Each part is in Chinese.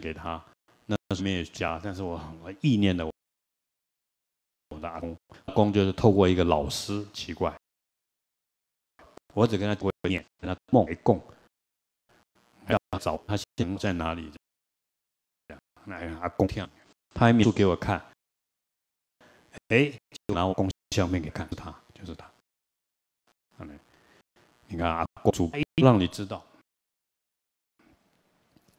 给他，那是没有家，但是我很意念的我的阿公，阿公就是透过一个老师，奇怪，我只跟他过念，跟他梦一供，要找他行在哪里？哎，阿公，他还没住给我看，哎，就拿我公相片给看，是他，就是他，你看阿公主让你知道，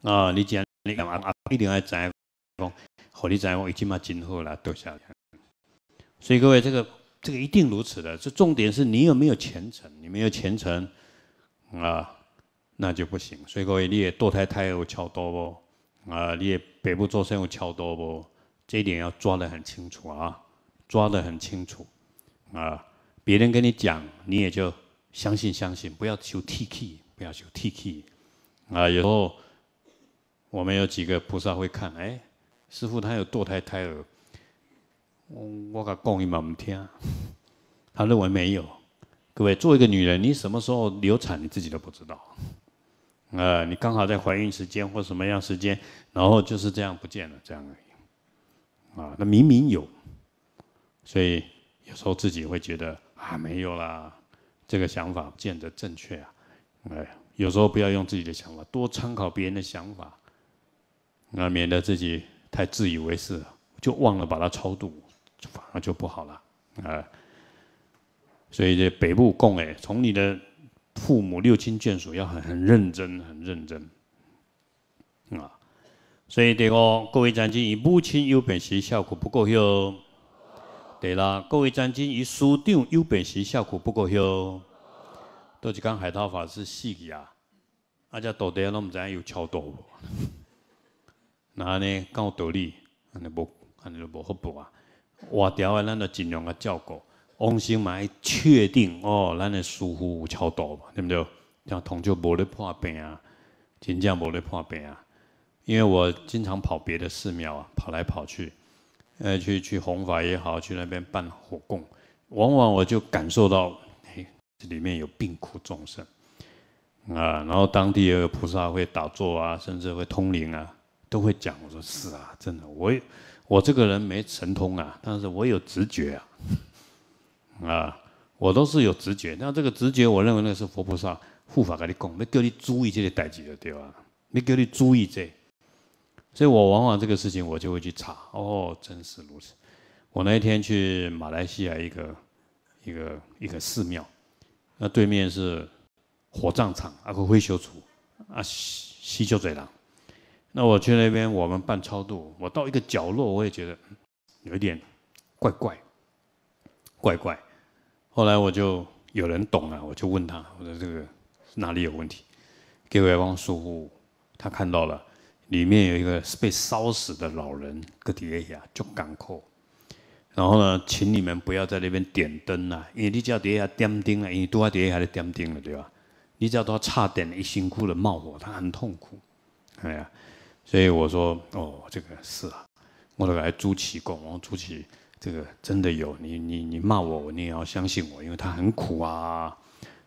啊，你讲。你干嘛？啊！一定要在。风，火你灾我已经嘛今后啦，堕下来。所以各位，这个这个一定如此的。这重点是你有没有虔诚，你没有虔诚啊，那就不行。所以各位，你也堕胎太有敲多不啊？你也北部做生有敲多不？这一点要抓得很清楚啊，抓得很清楚啊。别人跟你讲，你也就相信相信，不要求 TK，不要求 TK 啊。以后。我们有几个菩萨会看，哎，师傅他有堕胎胎儿，我给他讲我们听，他认为没有。各位，做一个女人，你什么时候流产，你自己都不知道。啊，你刚好在怀孕时间或什么样时间，然后就是这样不见了，这样而已。啊，那明明有，所以有时候自己会觉得啊没有啦，这个想法不见得正确啊。哎，有时候不要用自己的想法，多参考别人的想法。那免得自己太自以为是，就忘了把它超度，反而就不好了啊！所以这北部供哎，从你的父母六亲眷属要很很认真、很认真啊！所以这个各位将军，以母亲有本事，效果不够好。对啦，各位将军以师长有本事，效果不够好。都是讲海涛法师死去啊，阿家徒得拢么知有超度。那呢，够道理，安尼无，安尼就无好报啊！我调的咱就尽量个照顾。王嘛要确定哦，咱个师傅有超多对不对？像同就无咧破病啊，真正无咧破病啊！因为我经常跑别的寺庙啊，跑来跑去，呃，去去弘法也好，去那边办火供，往往我就感受到，嘿，这里面有病苦众生啊。然后当地也有菩萨会打坐啊，甚至会通灵啊。都会讲，我说是啊，真的，我我这个人没神通啊，但是我有直觉啊，啊，我都是有直觉。那这个直觉，我认为那是佛菩萨护法给你供，没给你注意这些代际的对吧？没给你注意这，所以我往往这个事情我就会去查。哦，真是如此。我那一天去马来西亚一个一个一个寺庙，那对面是火葬场，啊，灰修处，啊，西西修嘴郎。那我去那边，我们办超度。我到一个角落，我也觉得有一点怪怪、怪怪。后来我就有人懂了，我就问他，我说这个哪里有问题？给帮疏忽，他看到了里面有一个被烧死的老人，个底下就干枯。然后呢，请你们不要在那边点灯啊，因为你叫底下点灯啊，因为都在底下在点灯了，对吧？你要他差点一辛苦的冒火，他很痛苦，哎呀。所以我说，哦，这个是啊，我都来租起过。然后租起这个真的有你你你骂我，你也要相信我，因为他很苦啊，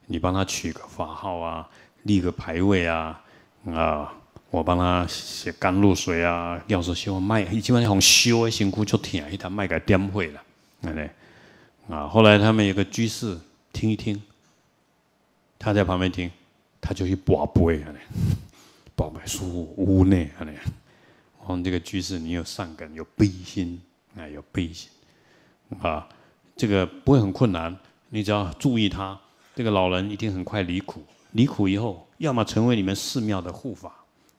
你帮他取个法号啊，立个牌位啊，啊，我帮他写甘露水啊，要希望卖，基本上从的辛苦就听，他卖给点会了，啊，后来他们有个居士听一听，他在旁边听，他就去广播了宝来书屋内，可能我们这个居士，你有善根，有悲心，啊，有悲心啊，这个不会很困难，你只要注意他，这个老人一定很快离苦，离苦以后，要么成为你们寺庙的护法，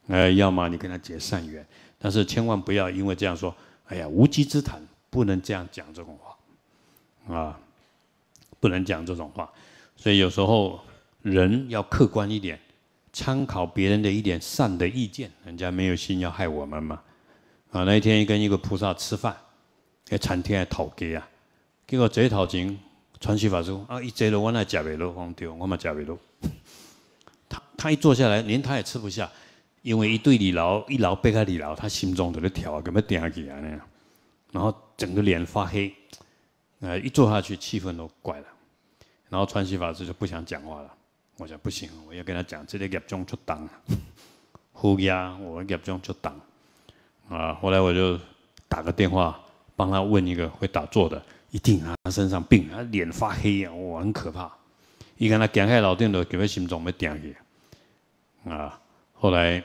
呃，要么你跟他结善缘，但是千万不要因为这样说，哎呀，无稽之谈，不能这样讲这种话啊，不能讲这种话，所以有时候人要客观一点。参考别人的一点善的意见，人家没有心要害我们嘛？啊，那一天跟一个菩萨吃饭，在餐厅讨街啊，结果这一讨传喜法师啊，一坐了我也吃不落，讲掉，我嘛吃不落。他他一坐下来，连他也吃不下，因为一对李劳，一劳背开李劳，他心中在跳啊，咁嘛顶起来呢？然后整个脸发黑，呃，一坐下去气氛都怪了，然后传西法师就不想讲话了。我说不行，我要跟他讲，这个业障出档，呼 呀，我业障出档。啊！后来我就打个电话帮他问一个会打坐的，一定啊！他身上病，他脸发黑啊，我很可怕。伊跟他讲开老店，的，给他心脏没点啊！后来。